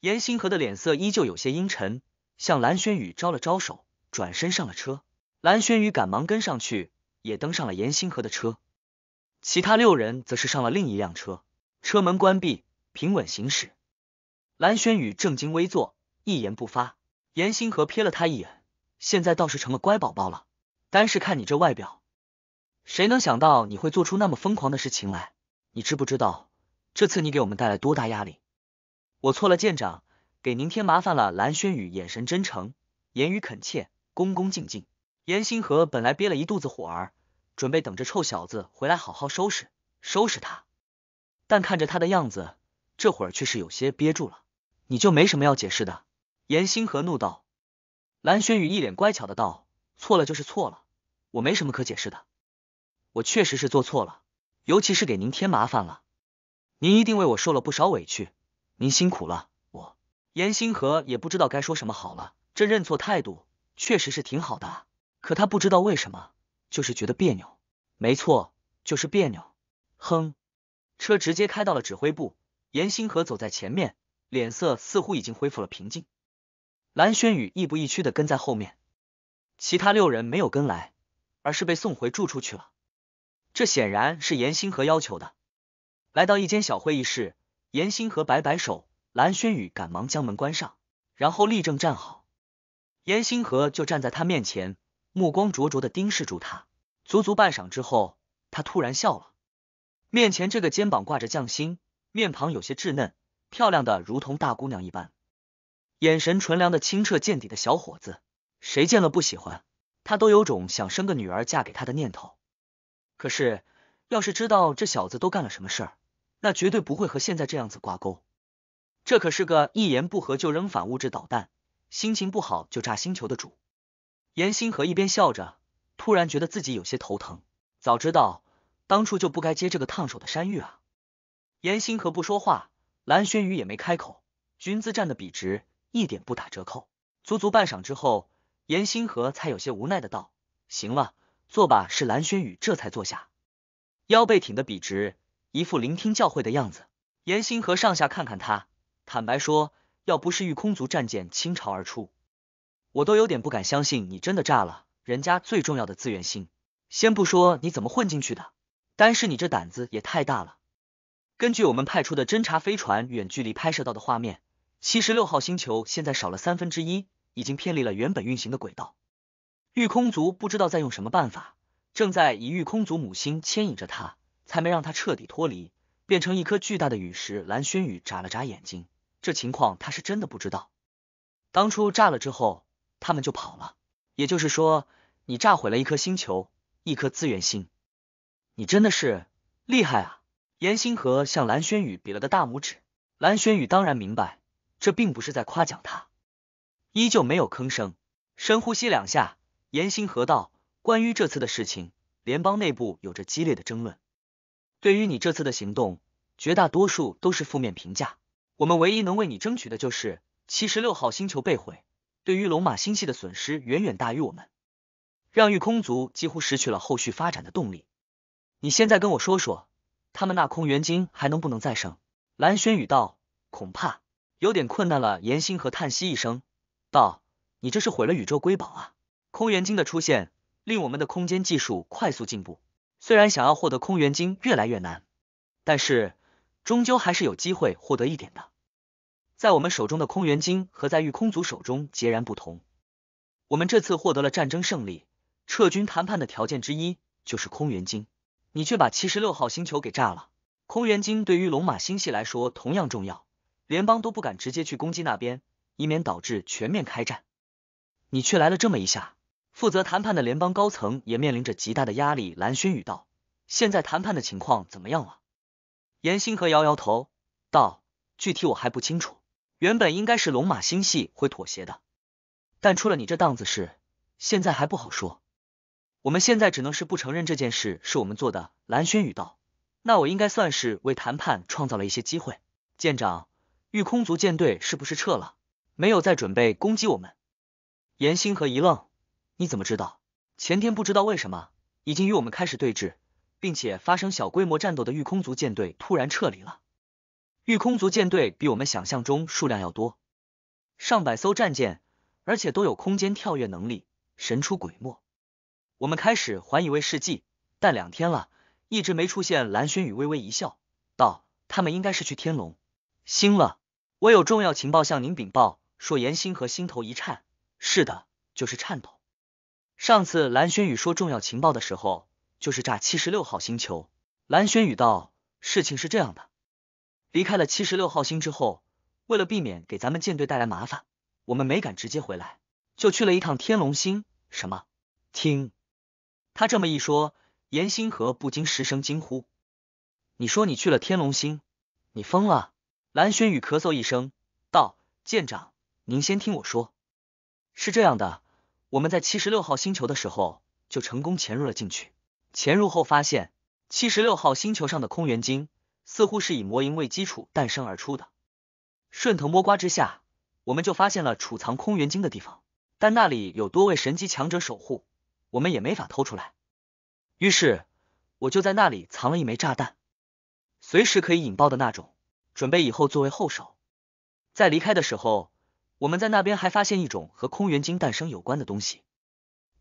严星河的脸色依旧有些阴沉，向蓝轩宇招了招手，转身上了车。蓝轩宇赶忙跟上去，也登上了严星河的车。其他六人则是上了另一辆车，车门关闭，平稳行驶。蓝轩宇正襟危坐。一言不发，严星河瞥了他一眼，现在倒是成了乖宝宝了。单是看你这外表，谁能想到你会做出那么疯狂的事情来？你知不知道这次你给我们带来多大压力？我错了，舰长，给您添麻烦了。蓝轩宇眼神真诚，言语恳切，恭恭敬敬。严星河本来憋了一肚子火儿，准备等着臭小子回来好好收拾收拾他，但看着他的样子，这会儿却是有些憋住了。你就没什么要解释的？严星河怒道：“蓝轩宇一脸乖巧的道，错了就是错了，我没什么可解释的，我确实是做错了，尤其是给您添麻烦了，您一定为我受了不少委屈，您辛苦了。”我严星河也不知道该说什么好了，这认错态度确实是挺好的，可他不知道为什么，就是觉得别扭。没错，就是别扭。哼，车直接开到了指挥部，严星河走在前面，脸色似乎已经恢复了平静。蓝轩宇亦步亦趋的跟在后面，其他六人没有跟来，而是被送回住处去了。这显然是严星河要求的。来到一间小会议室，严星河摆摆手，蓝轩宇赶忙将门关上，然后立正站好。严星河就站在他面前，目光灼灼的盯视住他。足足半晌之后，他突然笑了。面前这个肩膀挂着匠心，面庞有些稚嫩，漂亮的如同大姑娘一般。眼神纯良的清澈见底的小伙子，谁见了不喜欢？他都有种想生个女儿嫁给他的念头。可是要是知道这小子都干了什么事儿，那绝对不会和现在这样子挂钩。这可是个一言不合就扔反物质导弹、心情不好就炸星球的主。严星河一边笑着，突然觉得自己有些头疼。早知道当初就不该接这个烫手的山芋啊！严星河不说话，蓝轩宇也没开口，军姿站得笔直。一点不打折扣。足足半晌之后，严星河才有些无奈的道：“行了，坐吧。”是蓝轩宇这才坐下，腰背挺得笔直，一副聆听教诲的样子。严星河上下看看他，坦白说：“要不是御空族战舰倾巢而出，我都有点不敢相信你真的炸了人家最重要的资源星。先不说你怎么混进去的，单是你这胆子也太大了。根据我们派出的侦察飞船远距离拍摄到的画面。”七十六号星球现在少了三分之一，已经偏离了原本运行的轨道。御空族不知道在用什么办法，正在以御空族母星牵引着他，才没让他彻底脱离，变成一颗巨大的陨石。蓝轩宇眨了眨眼睛，这情况他是真的不知道。当初炸了之后，他们就跑了。也就是说，你炸毁了一颗星球，一颗资源星，你真的是厉害啊！严星河向蓝轩宇比了个大拇指。蓝轩宇当然明白。这并不是在夸奖他，依旧没有吭声。深呼吸两下，严新河道关于这次的事情，联邦内部有着激烈的争论。对于你这次的行动，绝大多数都是负面评价。我们唯一能为你争取的就是七十六号星球被毁，对于龙马星系的损失远远大于我们，让御空族几乎失去了后续发展的动力。你现在跟我说说，他们那空元晶还能不能再生？蓝轩宇道，恐怕。有点困难了，严星河叹息一声道：“你这是毁了宇宙瑰宝啊！空元晶的出现令我们的空间技术快速进步，虽然想要获得空元晶越来越难，但是终究还是有机会获得一点的。在我们手中的空元晶和在御空族手中截然不同。我们这次获得了战争胜利，撤军谈判的条件之一就是空元晶，你却把七十六号星球给炸了。空元晶对于龙马星系来说同样重要。”联邦都不敢直接去攻击那边，以免导致全面开战。你却来了这么一下，负责谈判的联邦高层也面临着极大的压力。蓝轩宇道：“现在谈判的情况怎么样了？”严星河摇摇头道：“具体我还不清楚。原本应该是龙马星系会妥协的，但出了你这档子事，现在还不好说。我们现在只能是不承认这件事是我们做的。”蓝轩宇道：“那我应该算是为谈判创造了一些机会，舰长。”御空族舰队是不是撤了？没有再准备攻击我们？严星河一愣：“你怎么知道？前天不知道为什么，已经与我们开始对峙，并且发生小规模战斗的御空族舰队突然撤离了。御空族舰队比我们想象中数量要多，上百艘战舰，而且都有空间跳跃能力，神出鬼没。我们开始还以为是纪，但两天了，一直没出现。”蓝轩宇微微一笑，道：“他们应该是去天龙星了。”我有重要情报向您禀报，说严星河心头一颤，是的，就是颤抖。上次蓝轩宇说重要情报的时候，就是炸七十六号星球。蓝轩宇道：“事情是这样的，离开了七十六号星之后，为了避免给咱们舰队带来麻烦，我们没敢直接回来，就去了一趟天龙星。什么？听他这么一说，严星河不禁失声惊呼：‘你说你去了天龙星？你疯了！’”蓝轩宇咳嗽一声，道：“舰长，您先听我说，是这样的，我们在七十六号星球的时候，就成功潜入了进去。潜入后，发现七十六号星球上的空元晶似乎是以魔银为基础诞生而出的。顺藤摸瓜之下，我们就发现了储藏空元晶的地方，但那里有多位神级强者守护，我们也没法偷出来。于是，我就在那里藏了一枚炸弹，随时可以引爆的那种。”准备以后作为后手，在离开的时候，我们在那边还发现一种和空元晶诞生有关的东西，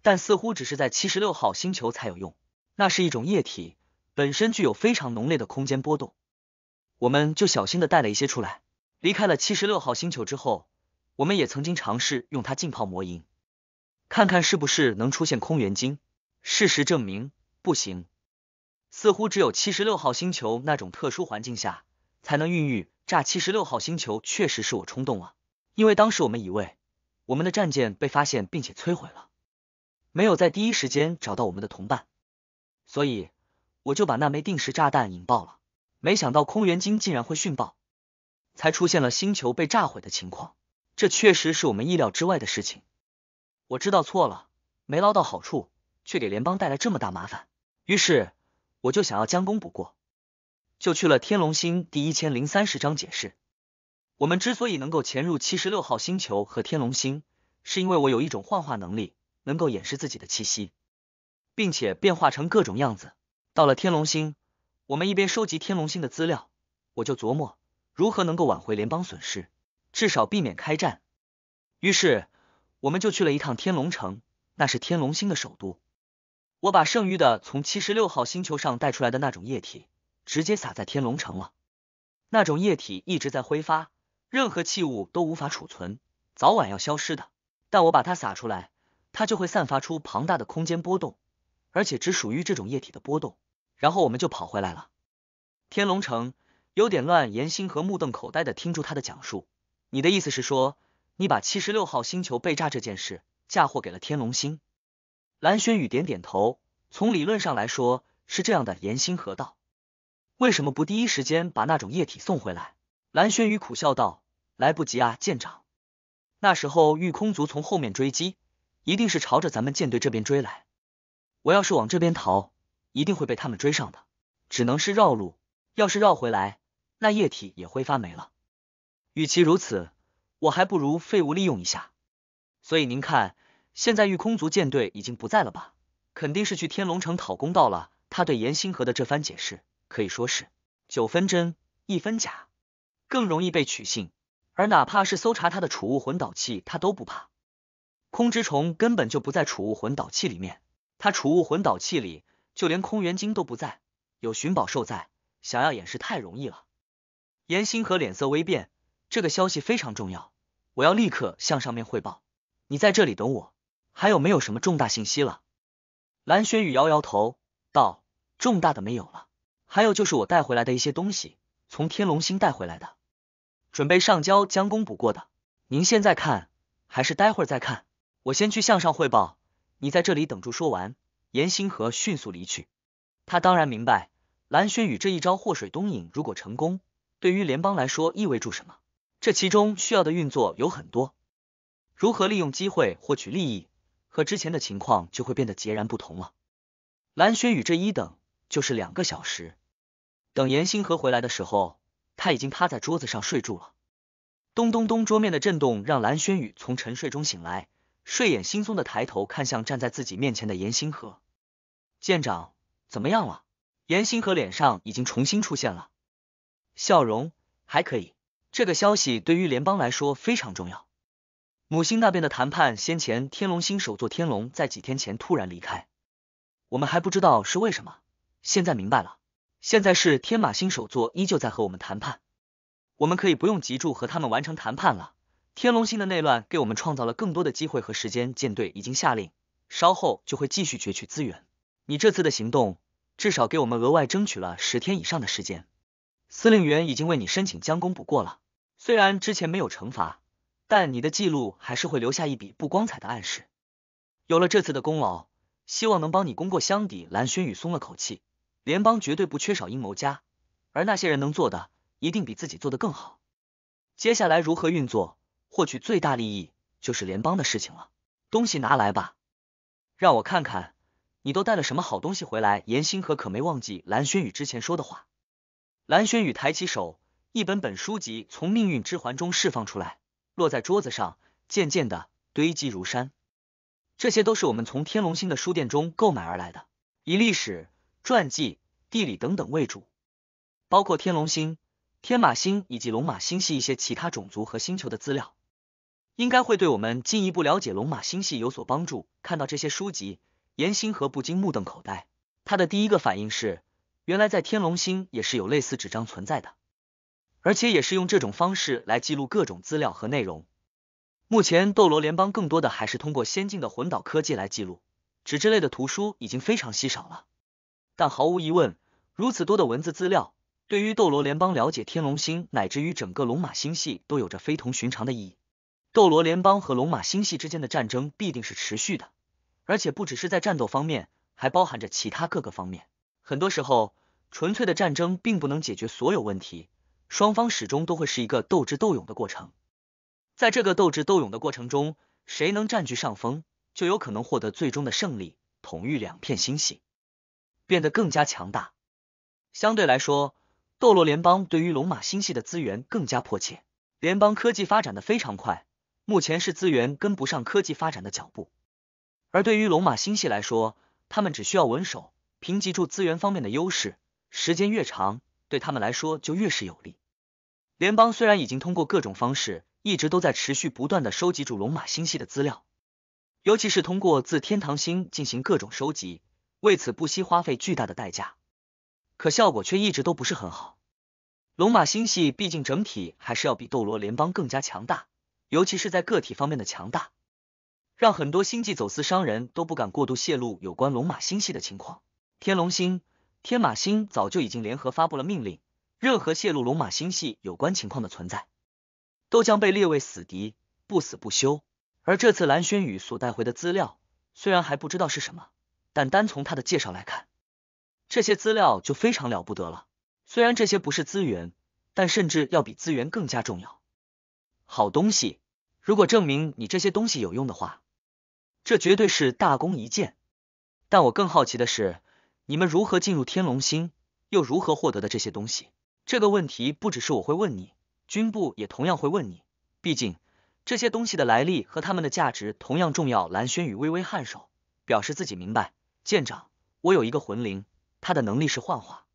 但似乎只是在七十六号星球才有用。那是一种液体，本身具有非常浓烈的空间波动，我们就小心的带了一些出来。离开了七十六号星球之后，我们也曾经尝试用它浸泡魔银，看看是不是能出现空元晶。事实证明不行，似乎只有七十六号星球那种特殊环境下。才能孕育炸七十六号星球，确实是我冲动了。因为当时我们以为我们的战舰被发现并且摧毁了，没有在第一时间找到我们的同伴，所以我就把那枚定时炸弹引爆了。没想到空元金竟然会殉爆，才出现了星球被炸毁的情况。这确实是我们意料之外的事情。我知道错了，没捞到好处，却给联邦带来这么大麻烦。于是我就想要将功补过。就去了天龙星第一千零三十章解释，我们之所以能够潜入七十六号星球和天龙星，是因为我有一种幻化能力，能够掩饰自己的气息，并且变化成各种样子。到了天龙星，我们一边收集天龙星的资料，我就琢磨如何能够挽回联邦损失，至少避免开战。于是，我们就去了一趟天龙城，那是天龙星的首都。我把剩余的从七十六号星球上带出来的那种液体。直接洒在天龙城了，那种液体一直在挥发，任何器物都无法储存，早晚要消失的。但我把它洒出来，它就会散发出庞大的空间波动，而且只属于这种液体的波动。然后我们就跑回来了。天龙城有点乱。严星河目瞪口呆的听住他的讲述，你的意思是说，你把七十六号星球被炸这件事嫁祸给了天龙星？蓝轩宇点点头，从理论上来说是这样的。严星河道。为什么不第一时间把那种液体送回来？蓝轩宇苦笑道：“来不及啊，舰长。那时候御空族从后面追击，一定是朝着咱们舰队这边追来。我要是往这边逃，一定会被他们追上的。只能是绕路。要是绕回来，那液体也挥发没了。与其如此，我还不如废物利用一下。所以您看，现在御空族舰队已经不在了吧？肯定是去天龙城讨公道了。”他对严星河的这番解释。可以说是九分真一分假，更容易被取信。而哪怕是搜查他的储物魂导器，他都不怕。空之虫根本就不在储物魂导器里面，他储物魂导器里就连空元晶都不在，有寻宝兽在，想要掩饰太容易了。颜心河脸色微变，这个消息非常重要，我要立刻向上面汇报。你在这里等我，还有没有什么重大信息了？蓝雪雨摇摇头道：“重大的没有了。”还有就是我带回来的一些东西，从天龙星带回来的，准备上交，将功补过的。您现在看，还是待会儿再看。我先去向上汇报，你在这里等住。说完，严星河迅速离去。他当然明白蓝轩宇这一招祸水东引如果成功，对于联邦来说意味着什么。这其中需要的运作有很多，如何利用机会获取利益，和之前的情况就会变得截然不同了。蓝轩宇这一等就是两个小时。等严星河回来的时候，他已经趴在桌子上睡住了。咚咚咚，桌面的震动让蓝轩宇从沉睡中醒来，睡眼惺忪的抬头看向站在自己面前的严星河。舰长怎么样了？严星河脸上已经重新出现了笑容，还可以。这个消息对于联邦来说非常重要。母星那边的谈判，先前天龙星首座天龙在几天前突然离开，我们还不知道是为什么，现在明白了。现在是天马星首座依旧在和我们谈判，我们可以不用急着和他们完成谈判了。天龙星的内乱给我们创造了更多的机会和时间，舰队已经下令，稍后就会继续攫取资源。你这次的行动至少给我们额外争取了十天以上的时间。司令员已经为你申请将功补过了，虽然之前没有惩罚，但你的记录还是会留下一笔不光彩的暗示。有了这次的功劳，希望能帮你攻过箱底。蓝轩宇松了口气。联邦绝对不缺少阴谋家，而那些人能做的，一定比自己做的更好。接下来如何运作，获取最大利益，就是联邦的事情了。东西拿来吧，让我看看，你都带了什么好东西回来。严星河可没忘记蓝轩宇之前说的话。蓝轩宇抬起手，一本本书籍从命运之环中释放出来，落在桌子上，渐渐的堆积如山。这些都是我们从天龙星的书店中购买而来的，以历史。传记、地理等等为主，包括天龙星、天马星以及龙马星系一些其他种族和星球的资料，应该会对我们进一步了解龙马星系有所帮助。看到这些书籍，严星河不禁目瞪口呆。他的第一个反应是，原来在天龙星也是有类似纸张存在的，而且也是用这种方式来记录各种资料和内容。目前，斗罗联邦更多的还是通过先进的魂导科技来记录，纸质类的图书已经非常稀少了。但毫无疑问，如此多的文字资料对于斗罗联邦了解天龙星乃至于整个龙马星系都有着非同寻常的意义。斗罗联邦和龙马星系之间的战争必定是持续的，而且不只是在战斗方面，还包含着其他各个方面。很多时候，纯粹的战争并不能解决所有问题，双方始终都会是一个斗智斗勇的过程。在这个斗智斗勇的过程中，谁能占据上风，就有可能获得最终的胜利，统御两片星系。变得更加强大。相对来说，斗罗联邦对于龙马星系的资源更加迫切，联邦科技发展的非常快，目前是资源跟不上科技发展的脚步。而对于龙马星系来说，他们只需要稳守，凭借住资源方面的优势，时间越长，对他们来说就越是有利。联邦虽然已经通过各种方式，一直都在持续不断的收集住龙马星系的资料，尤其是通过自天堂星进行各种收集。为此不惜花费巨大的代价，可效果却一直都不是很好。龙马星系毕竟整体还是要比斗罗联邦更加强大，尤其是在个体方面的强大，让很多星际走私商人都不敢过度泄露有关龙马星系的情况。天龙星、天马星早就已经联合发布了命令，任何泄露龙马星系有关情况的存在，都将被列为死敌，不死不休。而这次蓝轩宇所带回的资料，虽然还不知道是什么。但单从他的介绍来看，这些资料就非常了不得了。虽然这些不是资源，但甚至要比资源更加重要。好东西，如果证明你这些东西有用的话，这绝对是大功一件。但我更好奇的是，你们如何进入天龙星，又如何获得的这些东西？这个问题不只是我会问你，军部也同样会问你。毕竟这些东西的来历和他们的价值同样重要。蓝轩宇微微颔首，表示自己明白。舰长，我有一个魂灵，他的能力是幻化，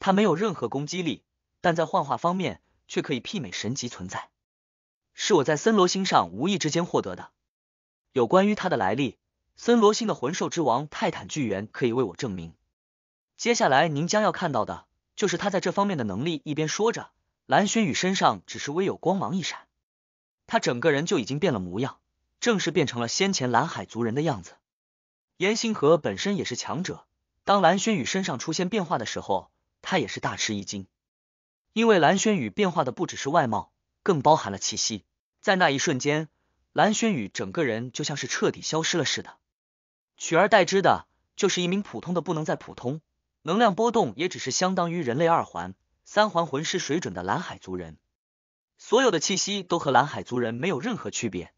他没有任何攻击力，但在幻化方面却可以媲美神级存在，是我在森罗星上无意之间获得的。有关于他的来历，森罗星的魂兽之王泰坦巨猿可以为我证明。接下来您将要看到的就是他在这方面的能力。一边说着，蓝轩宇身上只是微有光芒一闪，他整个人就已经变了模样，正式变成了先前蓝海族人的样子。严星河本身也是强者，当蓝轩宇身上出现变化的时候，他也是大吃一惊，因为蓝轩宇变化的不只是外貌，更包含了气息。在那一瞬间，蓝轩宇整个人就像是彻底消失了似的，取而代之的就是一名普通的不能再普通，能量波动也只是相当于人类二环、三环魂师水准的蓝海族人，所有的气息都和蓝海族人没有任何区别。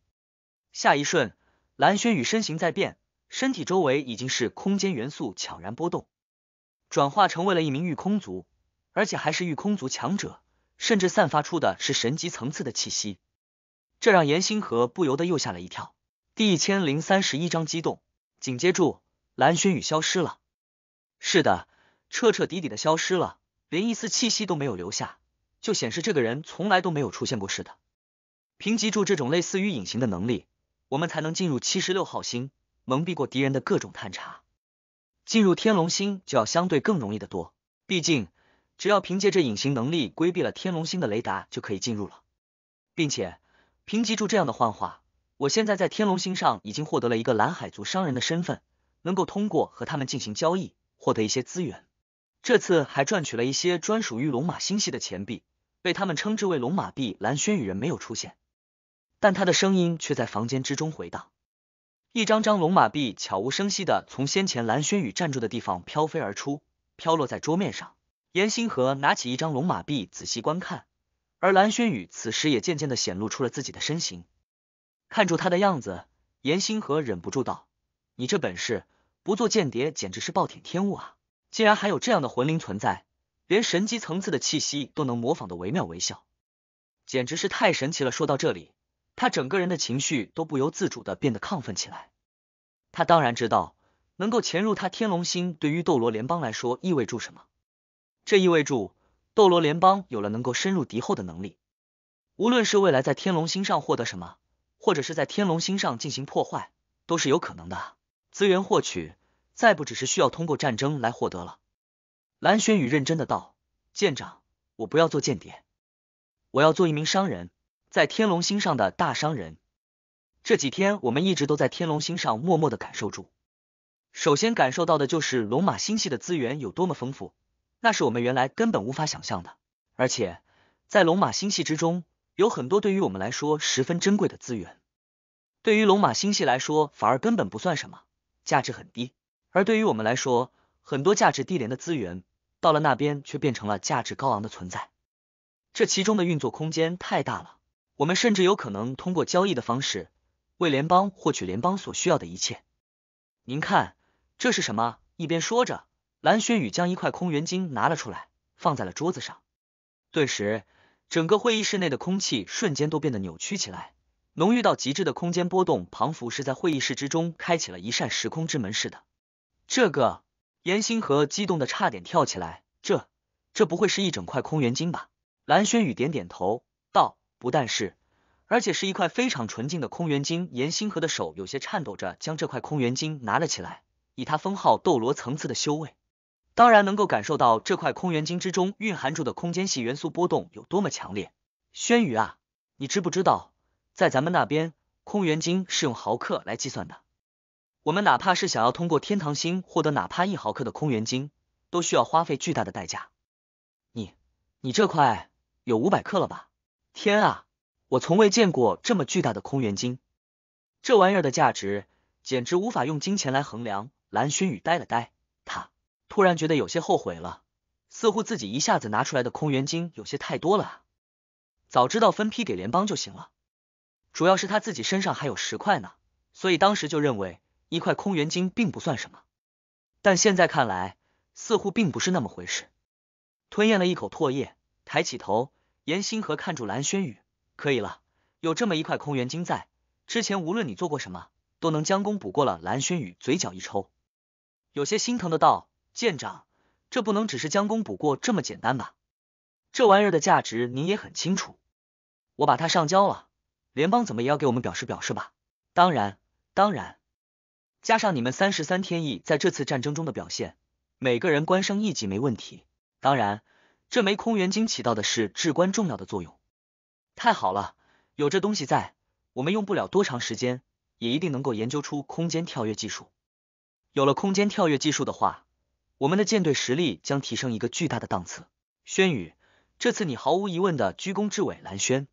下一瞬，蓝轩宇身形在变。身体周围已经是空间元素悄然波动，转化成为了一名御空族，而且还是御空族强者，甚至散发出的是神级层次的气息，这让颜星河不由得又吓了一跳。第一千零三十一章激动。紧接住，蓝轩宇消失了，是的，彻彻底底的消失了，连一丝气息都没有留下，就显示这个人从来都没有出现过似的。凭借住这种类似于隐形的能力，我们才能进入七十六号星。蒙蔽过敌人的各种探查，进入天龙星就要相对更容易的多。毕竟，只要凭借这隐形能力，规避了天龙星的雷达，就可以进入了。并且，凭借住这样的幻化，我现在在天龙星上已经获得了一个蓝海族商人的身份，能够通过和他们进行交易，获得一些资源。这次还赚取了一些专属于龙马星系的钱币，被他们称之为龙马币。蓝轩宇人没有出现，但他的声音却在房间之中回荡。一张张龙马币悄无声息的从先前蓝轩宇站住的地方飘飞而出，飘落在桌面上。严星河拿起一张龙马币，仔细观看，而蓝轩宇此时也渐渐的显露出了自己的身形。看住他的样子，严星河忍不住道：“你这本事，不做间谍简直是暴殄天物啊！竟然还有这样的魂灵存在，连神级层次的气息都能模仿的惟妙惟肖，简直是太神奇了。”说到这里。他整个人的情绪都不由自主的变得亢奋起来。他当然知道，能够潜入他天龙星对于斗罗联邦来说意味着什么。这意味着斗罗联邦有了能够深入敌后的能力。无论是未来在天龙星上获得什么，或者是在天龙星上进行破坏，都是有可能的。资源获取再不只是需要通过战争来获得了。蓝轩宇认真的道：“舰长，我不要做间谍，我要做一名商人。”在天龙星上的大商人，这几天我们一直都在天龙星上默默的感受住。首先感受到的就是龙马星系的资源有多么丰富，那是我们原来根本无法想象的。而且在龙马星系之中，有很多对于我们来说十分珍贵的资源，对于龙马星系来说反而根本不算什么，价值很低。而对于我们来说，很多价值低廉的资源，到了那边却变成了价值高昂的存在。这其中的运作空间太大了。我们甚至有可能通过交易的方式为联邦获取联邦所需要的一切。您看，这是什么？一边说着，蓝轩宇将一块空元晶拿了出来，放在了桌子上。顿时，整个会议室内的空气瞬间都变得扭曲起来，浓郁到极致的空间波动，彷佛是在会议室之中开启了一扇时空之门似的。这个，颜心河激动的差点跳起来，这，这不会是一整块空元晶吧？蓝轩宇点点头。不但是，而且是一块非常纯净的空元晶。严星河的手有些颤抖着，将这块空元晶拿了起来。以他封号斗罗层次的修为，当然能够感受到这块空元晶之中蕴含住的空间系元素波动有多么强烈。轩宇啊，你知不知道，在咱们那边，空元晶是用毫克来计算的？我们哪怕是想要通过天堂星获得哪怕一毫克的空元晶，都需要花费巨大的代价。你，你这块有五百克了吧？天啊，我从未见过这么巨大的空元晶，这玩意儿的价值简直无法用金钱来衡量。蓝轩宇呆了呆，他突然觉得有些后悔了，似乎自己一下子拿出来的空元晶有些太多了啊。早知道分批给联邦就行了，主要是他自己身上还有十块呢，所以当时就认为一块空元晶并不算什么。但现在看来，似乎并不是那么回事。吞咽了一口唾液，抬起头。严星河看住蓝轩宇，可以了，有这么一块空元晶在，之前无论你做过什么，都能将功补过了。蓝轩宇嘴角一抽，有些心疼的道：“舰长，这不能只是将功补过这么简单吧？这玩意儿的价值您也很清楚，我把它上交了，联邦怎么也要给我们表示表示吧？当然，当然，加上你们三十三天翼在这次战争中的表现，每个人官升一级没问题。当然。”这枚空元晶起到的是至关重要的作用。太好了，有这东西在，我们用不了多长时间，也一定能够研究出空间跳跃技术。有了空间跳跃技术的话，我们的舰队实力将提升一个巨大的档次。轩宇，这次你毫无疑问的居功至伟。蓝轩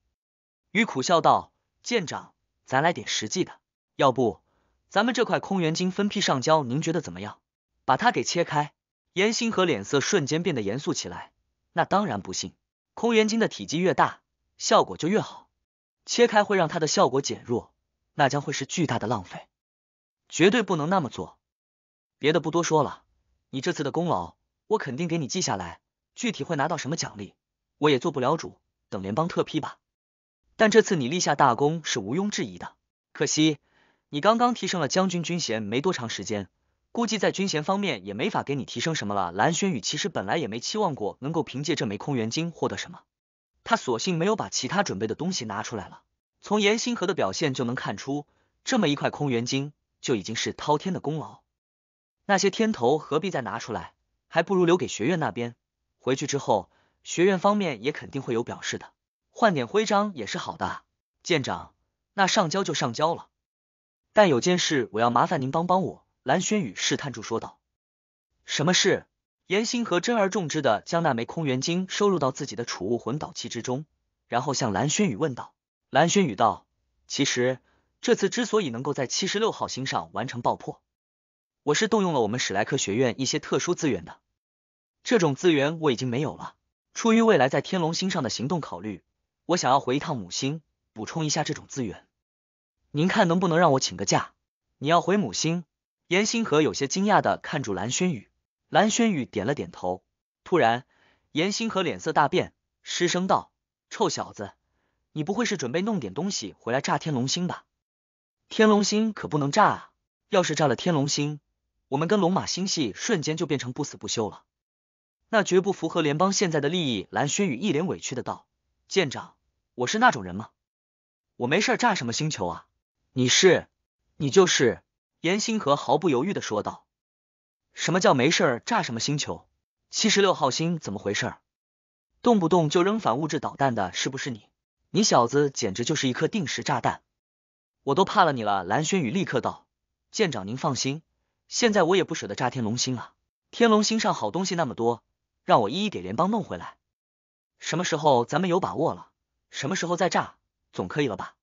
宇苦笑道：“舰长，咱来点实际的，要不咱们这块空元晶分批上交，您觉得怎么样？把它给切开。”严星河脸色瞬间变得严肃起来。那当然不信，空元晶的体积越大，效果就越好，切开会让它的效果减弱，那将会是巨大的浪费，绝对不能那么做。别的不多说了，你这次的功劳我肯定给你记下来，具体会拿到什么奖励，我也做不了主，等联邦特批吧。但这次你立下大功是毋庸置疑的，可惜你刚刚提升了将军军衔没多长时间。估计在军衔方面也没法给你提升什么了。蓝轩宇其实本来也没期望过能够凭借这枚空元晶获得什么，他索性没有把其他准备的东西拿出来了。从严星河的表现就能看出，这么一块空元晶就已经是滔天的功劳，那些天头何必再拿出来？还不如留给学院那边。回去之后，学院方面也肯定会有表示的，换点徽章也是好的。舰长，那上交就上交了，但有件事我要麻烦您帮帮我。蓝轩宇试探住说道：“什么事？”严星河真而重之的将那枚空元晶收入到自己的储物魂导器之中，然后向蓝轩宇问道。蓝轩宇道：“其实这次之所以能够在七十六号星上完成爆破，我是动用了我们史莱克学院一些特殊资源的。这种资源我已经没有了。出于未来在天龙星上的行动考虑，我想要回一趟母星，补充一下这种资源。您看能不能让我请个假？你要回母星？”严星河有些惊讶的看住蓝轩宇，蓝轩宇点了点头。突然，严星河脸色大变，失声道：“臭小子，你不会是准备弄点东西回来炸天龙星吧？天龙星可不能炸啊！要是炸了天龙星，我们跟龙马星系瞬间就变成不死不休了，那绝不符合联邦现在的利益。”蓝轩宇一脸委屈的道：“舰长，我是那种人吗？我没事炸什么星球啊？你是，你就是。”严星河毫不犹豫的说道：“什么叫没事炸什么星球？七十六号星怎么回事？动不动就扔反物质导弹的是不是你？你小子简直就是一颗定时炸弹！我都怕了你了！”蓝轩宇立刻道：“舰长您放心，现在我也不舍得炸天龙星了。天龙星上好东西那么多，让我一一给联邦弄回来。什么时候咱们有把握了，什么时候再炸，总可以了吧？”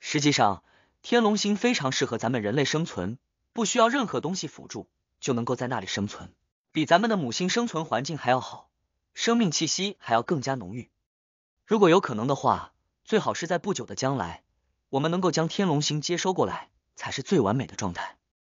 实际上。天龙星非常适合咱们人类生存，不需要任何东西辅助就能够在那里生存，比咱们的母星生存环境还要好，生命气息还要更加浓郁。如果有可能的话，最好是在不久的将来，我们能够将天龙星接收过来，才是最完美的状态。